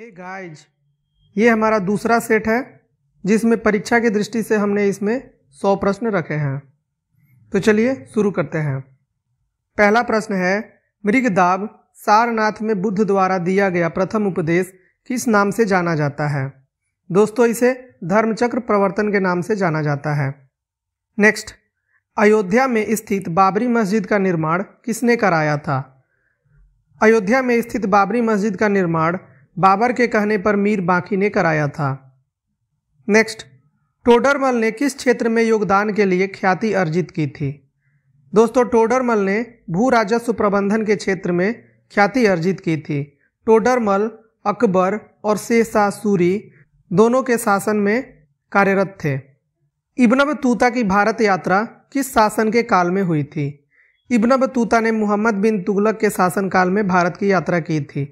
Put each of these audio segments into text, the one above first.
hey guys ये हमारा दूसरा सेट है जिसमें परीक्षा की दृष्टि से हमने इसमें सौ प्रश्न रखे हैं तो चलिए शुरू करते हैं पहला प्रश्न है मृगदाब सारनाथ में बुद्ध द्वारा दिया गया प्रथम उपदेश किस नाम से जाना जाता है दोस्तों इसे धर्मचक्र प्रवर्तन के नाम से जाना जाता है नेक्स्ट अयोध्या में स्थित बाबरी मस्जिद का निर्माण किसने कराया था अयोध्या में स्थित बाबरी मस्जिद का निर्माण बाबर के कहने पर मीर बाकी ने कराया था नेक्स्ट टोडरमल ने किस क्षेत्र में योगदान के लिए ख्याति अर्जित की थी दोस्तों टोडरमल ने भू राजस्व प्रबंधन के क्षेत्र में ख्याति अर्जित की थी टोडरमल अकबर और शेषा सूरी दोनों के शासन में कार्यरत थे इब्न बतूता की भारत यात्रा किस शासन के काल में हुई थी इब्न बतूता ने मुहम्मद बिन तुगलक के शासनकाल में भारत की यात्रा की थी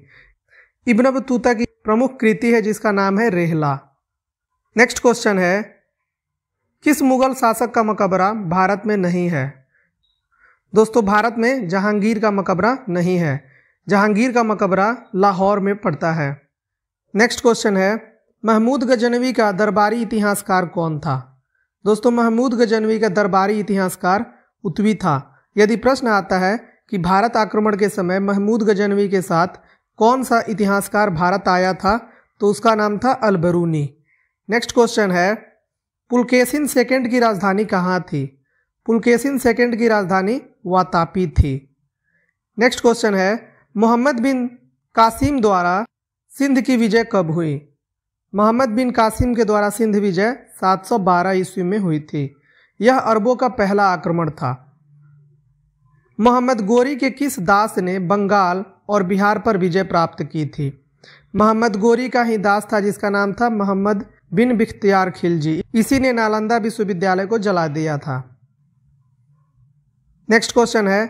इब्न बतूता की प्रमुख कृति है जिसका नाम है रेहला नेक्स्ट क्वेश्चन है किस मुगल शासक का मकबरा भारत में नहीं है दोस्तों भारत में जहांगीर का मकबरा नहीं है जहांगीर का मकबरा लाहौर में पड़ता है नेक्स्ट क्वेश्चन है महमूद गजनवी का दरबारी इतिहासकार कौन था दोस्तों महमूद गजनवी का दरबारी इतिहासकार उतवी था यदि प्रश्न आता है कि भारत आक्रमण के समय महमूद गजनवी के साथ कौन सा इतिहासकार भारत आया था तो उसका नाम था अलबरूनी नेक्स्ट क्वेश्चन है पुलकेसिन सेकेंड की राजधानी कहाँ थी पुलकेसिन सेकेंड की राजधानी वातापी थी नेक्स्ट क्वेश्चन है मोहम्मद बिन कासिम द्वारा सिंध की विजय कब हुई मोहम्मद बिन कासिम के द्वारा सिंध विजय 712 ईस्वी में हुई थी यह अरबों का पहला आक्रमण था मोहम्मद गोरी के किस दास ने बंगाल और बिहार पर विजय प्राप्त की थी मोहम्मद गोरी का ही दास था जिसका नाम था मोहम्मद बिन बिख्तियार खिलजी इसी ने नालंदा विश्वविद्यालय को जला दिया था नेक्स्ट क्वेश्चन है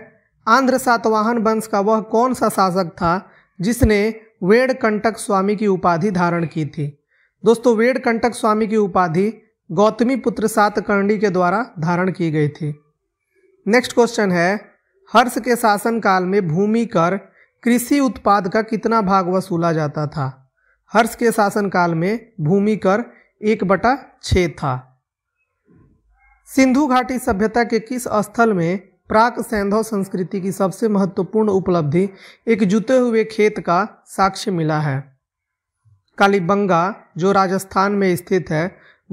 आंध्र सातवाहन वंश का वह कौन सा शासक था जिसने वेड कंटक स्वामी की उपाधि धारण की थी दोस्तों वेड कंटक स्वामी की उपाधि गौतमी पुत्र सातकर्णी के द्वारा धारण की गई थी नेक्स्ट क्वेश्चन है हर्ष के शासन काल में भूमि कर कृषि उत्पाद का कितना भाग वसूला जाता था हर्ष के शासनकाल में भूमि कर एक बटा छ था सिंधु घाटी सभ्यता के किस स्थल में प्राक सैंधव संस्कृति की सबसे महत्वपूर्ण उपलब्धि एक जुते हुए खेत का साक्ष्य मिला है कालीबंगा जो राजस्थान में स्थित है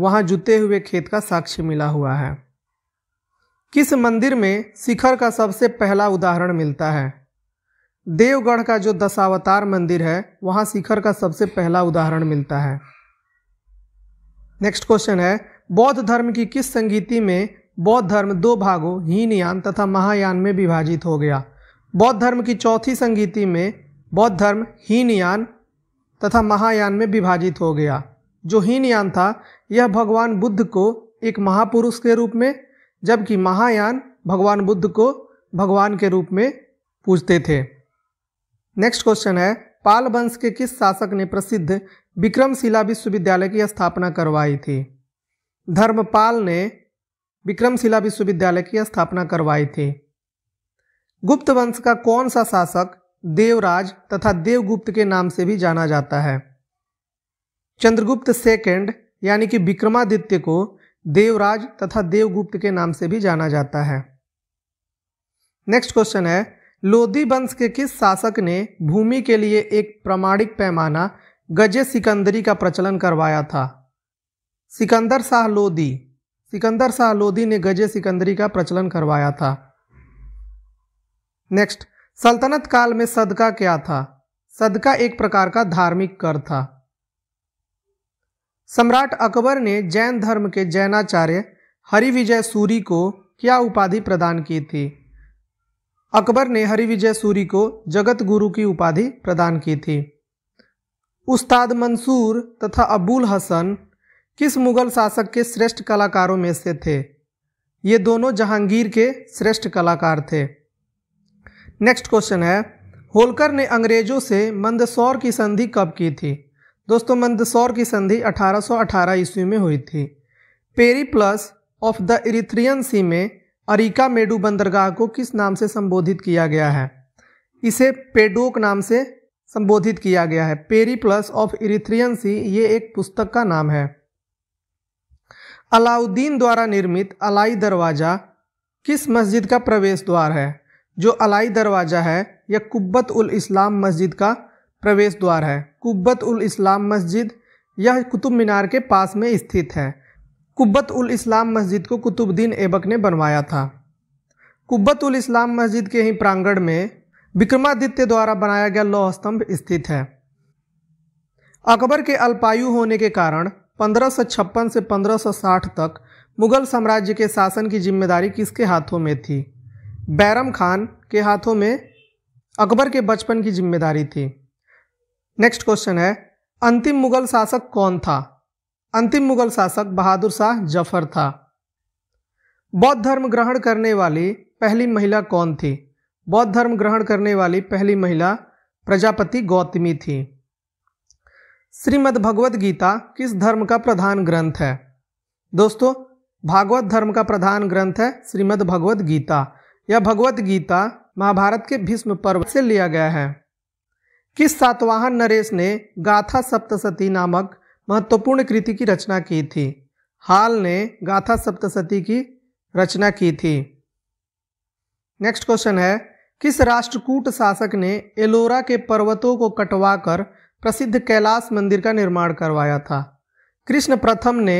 वहाँ जुते हुए खेत का साक्ष्य मिला हुआ है किस मंदिर में शिखर का सबसे पहला उदाहरण मिलता है देवगढ़ का जो दशावतार मंदिर है वहाँ शिखर का सबसे पहला उदाहरण मिलता है नेक्स्ट क्वेश्चन है बौद्ध धर्म की किस संगीति में बौद्ध धर्म दो भागों हीनयान तथा महायान में विभाजित हो गया बौद्ध धर्म की चौथी संगीति में बौद्ध धर्म हीनयान तथा महायान में विभाजित हो गया जो हीनयान था यह भगवान बुद्ध को एक महापुरुष के रूप में जबकि महायान भगवान बुद्ध को भगवान के रूप में पूजते थे नेक्स्ट क्वेश्चन है पाल वंश के किस शासक ने प्रसिद्ध विक्रमशिला विश्वविद्यालय की स्थापना करवाई थी धर्मपाल ने विक्रमशिला विश्वविद्यालय की स्थापना करवाई थी गुप्त वंश का कौन सा शासक देवराज तथा देवगुप्त के नाम से भी जाना जाता है चंद्रगुप्त सेकेंड यानी कि विक्रमादित्य को देवराज तथा देवगुप्त के नाम से भी जाना जाता है नेक्स्ट क्वेश्चन है लोधी वंश के किस शासक ने भूमि के लिए एक प्रमाणिक पैमाना गजे सिकंदरी का प्रचलन करवाया था सिकंदर शाह लोधी सिकंदर शाह लोधी ने गजे सिकंदरी का प्रचलन करवाया था नेक्स्ट सल्तनत काल में सदका क्या था सदका एक प्रकार का धार्मिक कर था सम्राट अकबर ने जैन धर्म के जैनाचार्य हरिविजय सूरी को क्या उपाधि प्रदान की थी अकबर ने हरिविजय सूरी को जगत गुरु की उपाधि प्रदान की थी उस्ताद मंसूर तथा अबुल हसन किस मुगल शासक के श्रेष्ठ कलाकारों में से थे ये दोनों जहांगीर के श्रेष्ठ कलाकार थे नेक्स्ट क्वेश्चन है होलकर ने अंग्रेजों से मंदसौर की संधि कब की थी दोस्तों मंदसौर की संधि 1818 ईस्वी में हुई थी Periplus of the Erythraean Sea में अरिका मेडू बंदरगाह को किस नाम से संबोधित किया गया है इसे पेडोक नाम से संबोधित किया गया है Periplus of Erythraean Sea ये एक पुस्तक का नाम है अलाउद्दीन द्वारा निर्मित अलाई दरवाज़ा किस मस्जिद का प्रवेश द्वार है जो अलाई दरवाज़ा है यह कुब्बत उल इस्लाम मस्जिद का प्रवेश द्वार है कुब्बत उल इस्लाम मस्जिद यह कुतुब मीनार के पास में स्थित है कुब्बत उल इस्लाम मस्जिद को कुतुबद्दीन ऐबक ने बनवाया था कुब्बत उल इस्लाम मस्जिद के ही प्रांगण में विक्रमादित्य द्वारा बनाया गया लौह स्तंभ स्थित है अकबर के अल्पायु होने के कारण पंद्रह से 1560 तक मुगल साम्राज्य के शासन की जिम्मेदारी किसके हाथों में थी बैरम खान के हाथों में अकबर के बचपन की जिम्मेदारी थी नेक्स्ट क्वेश्चन है अंतिम मुगल शासक कौन था अंतिम मुगल शासक बहादुर शाह जफर था बौद्ध धर्म ग्रहण करने वाली पहली महिला कौन थी बौद्ध धर्म ग्रहण करने वाली पहली महिला प्रजापति गौतमी थी श्रीमद् भगवद गीता किस धर्म का प्रधान ग्रंथ है दोस्तों भागवत धर्म का प्रधान ग्रंथ है श्रीमद् भगवद गीता यह भगवत गीता महाभारत के भीष्म पर्व से लिया गया है किस सातवाहन नरेश ने गाथा सप्तसती नामक महत्वपूर्ण कृति की रचना की थी हाल ने गाथा सप्तशती की रचना की थी नेक्स्ट क्वेश्चन है किस राष्ट्रकूट शासक ने एलोरा के पर्वतों को कटवाकर प्रसिद्ध कैलाश मंदिर का निर्माण करवाया था कृष्ण प्रथम ने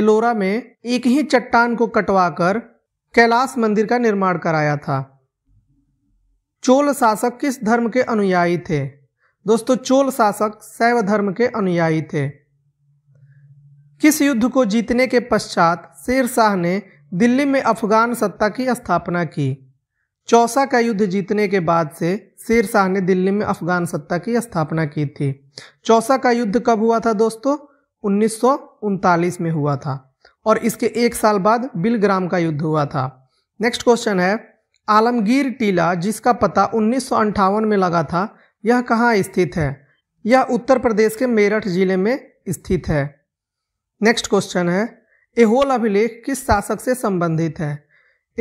एलोरा में एक ही चट्टान को कटवाकर कैलाश मंदिर का निर्माण कराया था चोल शासक किस धर्म के अनुयायी थे दोस्तों चोल शासक शैव धर्म के अनुयायी थे किस युद्ध को जीतने के पश्चात शेर शाह ने दिल्ली में अफगान सत्ता की स्थापना की चौसा का युद्ध जीतने के बाद से शेर शाह ने दिल्ली में अफगान सत्ता की स्थापना की थी चौसा का युद्ध कब हुआ था दोस्तों उन्नीस में हुआ था और इसके एक साल बाद बिलग्राम का युद्ध हुआ था नेक्स्ट क्वेश्चन है आलमगीर टीला जिसका पता उन्नीस में लगा था यह कहाँ स्थित है यह उत्तर प्रदेश के मेरठ जिले में स्थित है नेक्स्ट क्वेश्चन है एहोल अभिलेख किस शासक से संबंधित है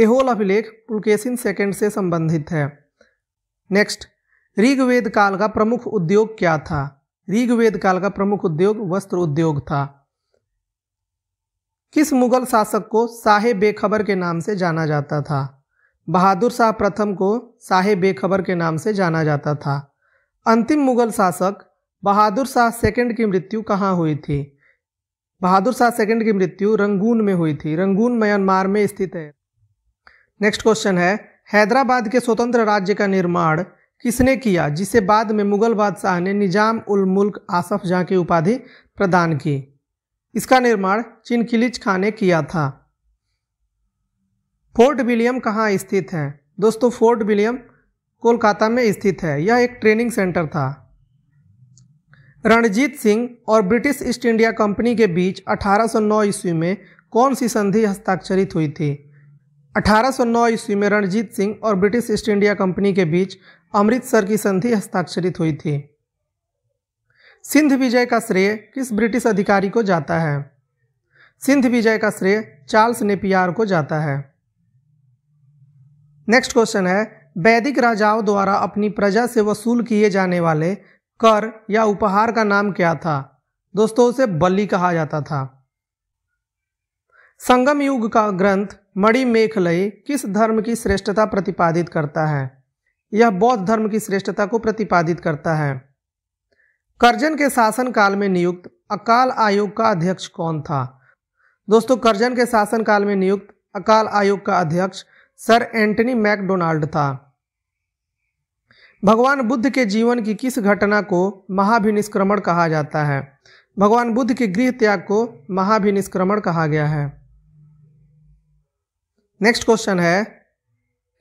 एहोल अभिलेख पुलकेशिन सेकेंड से संबंधित है नेक्स्ट ऋग्वेद काल का प्रमुख उद्योग क्या था ऋग्वेद काल का प्रमुख उद्योग वस्त्र उद्योग था किस मुगल शासक को शाहे बेखबर के नाम से जाना जाता था बहादुर शाह प्रथम को शाहे बेखबर के नाम से जाना जाता था अंतिम मुगल शासक बहादुर शाह सेकंड की मृत्यु कहाँ हुई थी बहादुर शाह सेकंड की मृत्यु रंगून में हुई थी रंगून म्यांमार में स्थित है नेक्स्ट क्वेश्चन है हैदराबाद के स्वतंत्र राज्य का निर्माण किसने किया जिसे बाद में मुगल बादशाह ने निजाम उल मुल्क आसफ जहाँ की उपाधि प्रदान की इसका निर्माण चिनकिलिच खां ने किया था फोर्ट विलियम कहाँ स्थित है दोस्तों फोर्ट विलियम कोलकाता में स्थित है यह एक ट्रेनिंग सेंटर था रणजीत सिंह और ब्रिटिश ईस्ट इंडिया कंपनी के बीच 1809 ईस्वी में कौन सी संधि हस्ताक्षरित हुई थी 1809 ईस्वी में रणजीत सिंह और ब्रिटिश ईस्ट इंडिया कंपनी के बीच अमृतसर की संधि हस्ताक्षरित हुई थी सिंध विजय का श्रेय किस ब्रिटिश अधिकारी को जाता है सिंध विजय का श्रेय चार्ल्स नेपियार को जाता है नेक्स्ट क्वेश्चन है वैदिक राजाओं द्वारा अपनी प्रजा से वसूल किए जाने वाले कर या उपहार का नाम क्या था दोस्तों उसे बलि कहा जाता था संगम युग का ग्रंथ मणि मेखलई किस धर्म की श्रेष्ठता प्रतिपादित करता है यह बौद्ध धर्म की श्रेष्ठता को प्रतिपादित करता है करजन के शासन काल में नियुक्त अकाल आयोग का अध्यक्ष कौन था दोस्तों करजन के शासन काल में नियुक्त अकाल आयोग का अध्यक्ष सर एंटनी मैकडोनाल्ड था भगवान बुद्ध के जीवन की किस घटना को महाभिनिष्क्रमण कहा जाता है भगवान बुद्ध के गृह त्याग को महाभिनिष्क्रमण कहा गया है नेक्स्ट क्वेश्चन है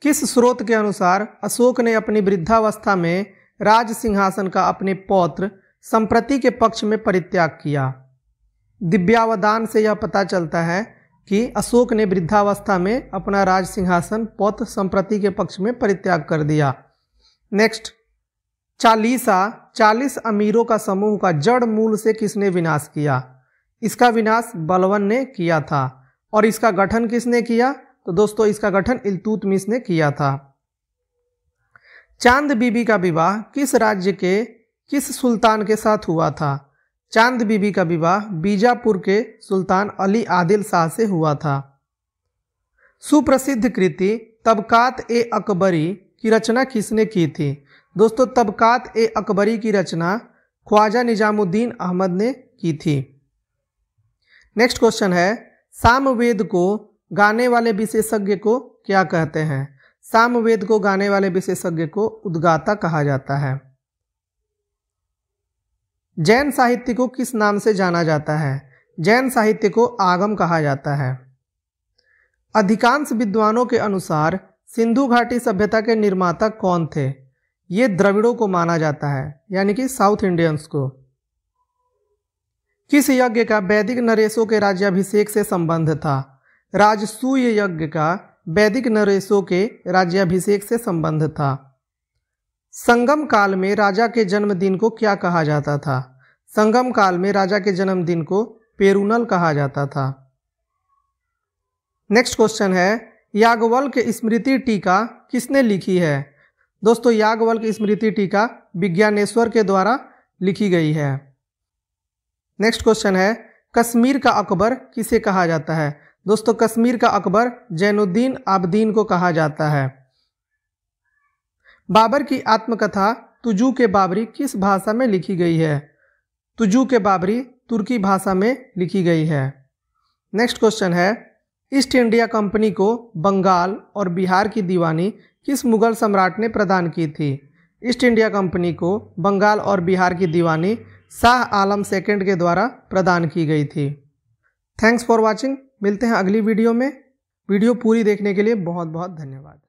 किस स्रोत के अनुसार अशोक ने अपनी वृद्धावस्था में राज सिंहासन का अपने पौत्र संप्रति के पक्ष में परित्याग किया दिव्यावदान से यह पता चलता है कि अशोक ने वृद्धावस्था में अपना राज सिंहासन पौत्र संप्रति के पक्ष में परित्याग कर दिया नेक्स्ट चालीसा चालीस अमीरों का समूह का जड़ मूल से किसने विनाश किया इसका विनाश बलवन ने किया था और इसका गठन किसने किया तो दोस्तों इसका गठन इलतुतमिस ने किया था चांद बीबी का विवाह किस राज्य के किस सुल्तान के साथ हुआ था चांद बीबी का विवाह बीजापुर के सुल्तान अली आदिल शाह से हुआ था सुप्रसिद्ध कृति तबकात ए अकबरी की रचना किसने की थी दोस्तों तबकात ए अकबरी की रचना ख्वाजा निजामुद्दीन अहमद ने की थी नेक्स्ट क्वेश्चन है सामवेद को गाने वाले विशेषज्ञ को क्या कहते हैं सामवेद को गाने वाले विशेषज्ञ को उद्गाता कहा जाता है जैन साहित्य को किस नाम से जाना जाता है जैन साहित्य को आगम कहा जाता है अधिकांश विद्वानों के अनुसार सिंधु घाटी सभ्यता के निर्माता कौन थे ये द्रविड़ों को माना जाता है यानी कि साउथ इंडियंस को किस यज्ञ का वैदिक नरेशों के राज्याभिषेक से संबंध था राजसूय यज्ञ का वैदिक नरेशों के राज्याभिषेक से संबंध था संगम काल में राजा के जन्मदिन को क्या कहा जाता था संगम काल में राजा के जन्मदिन को पेरुनल कहा जाता था नेक्स्ट क्वेश्चन है के स्मृति टीका किसने लिखी है दोस्तों की स्मृति टीका विज्ञानेश्वर के द्वारा लिखी गई है नेक्स्ट क्वेश्चन है कश्मीर का अकबर किसे कहा जाता है दोस्तों कश्मीर का अकबर जैनुद्दीन आबदीन को कहा जाता है बाबर की आत्मकथा तुजू के बाबरी किस भाषा में लिखी गई है तुजू के बाबरी तुर्की भाषा में लिखी गई है नेक्स्ट क्वेश्चन है ईस्ट इंडिया कंपनी को बंगाल और बिहार की दीवानी किस मुगल सम्राट ने प्रदान की थी ईस्ट इंडिया कंपनी को बंगाल और बिहार की दीवानी शाह आलम सेकेंड के द्वारा प्रदान की गई थी थैंक्स फॉर वॉचिंग मिलते हैं अगली वीडियो में वीडियो पूरी देखने के लिए बहुत बहुत धन्यवाद